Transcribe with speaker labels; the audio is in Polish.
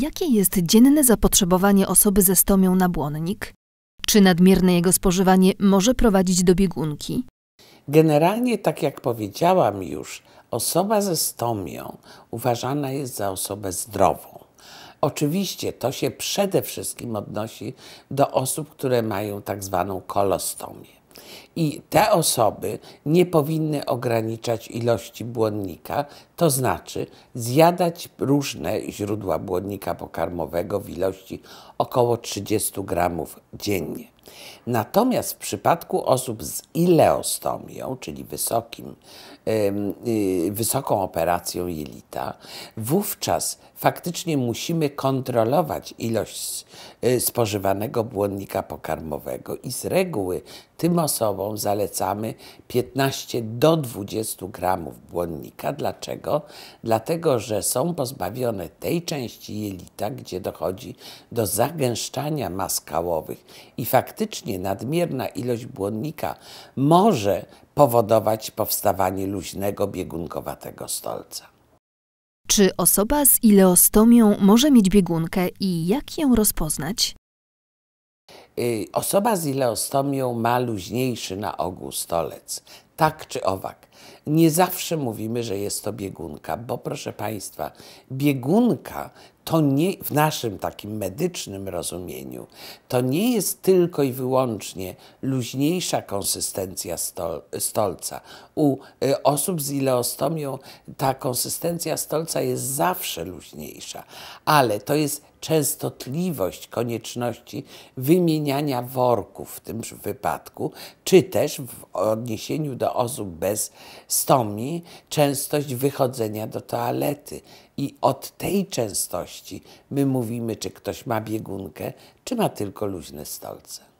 Speaker 1: Jakie jest dzienne zapotrzebowanie osoby ze stomią na błonnik? Czy nadmierne jego spożywanie może prowadzić do biegunki?
Speaker 2: Generalnie, tak jak powiedziałam już, osoba ze stomią uważana jest za osobę zdrową. Oczywiście to się przede wszystkim odnosi do osób, które mają tak zwaną kolostomię. I te osoby nie powinny ograniczać ilości błonnika, to znaczy zjadać różne źródła błonnika pokarmowego w ilości około 30 gramów dziennie. Natomiast w przypadku osób z ileostomią, czyli wysokim, y, wysoką operacją jelita, wówczas faktycznie musimy kontrolować ilość y, spożywanego błonnika pokarmowego i z reguły tym osobom, zalecamy 15 do 20 gramów błonnika. Dlaczego? Dlatego, że są pozbawione tej części jelita, gdzie dochodzi do zagęszczania mas kałowych i faktycznie nadmierna ilość błonnika może powodować powstawanie luźnego biegunkowatego stolca.
Speaker 1: Czy osoba z ileostomią może mieć biegunkę i jak ją rozpoznać?
Speaker 2: Y, osoba z ileostomią ma luźniejszy na ogół stolec, tak czy owak. Nie zawsze mówimy, że jest to biegunka, bo proszę Państwa, biegunka to nie, w naszym takim medycznym rozumieniu, to nie jest tylko i wyłącznie luźniejsza konsystencja stol, stolca. U y, osób z ileostomią ta konsystencja stolca jest zawsze luźniejsza, ale to jest częstotliwość konieczności wymieniania wypełniania worków w tym wypadku, czy też w odniesieniu do osób bez stomii częstość wychodzenia do toalety. I od tej częstości my mówimy, czy ktoś ma biegunkę, czy ma tylko luźne stolce.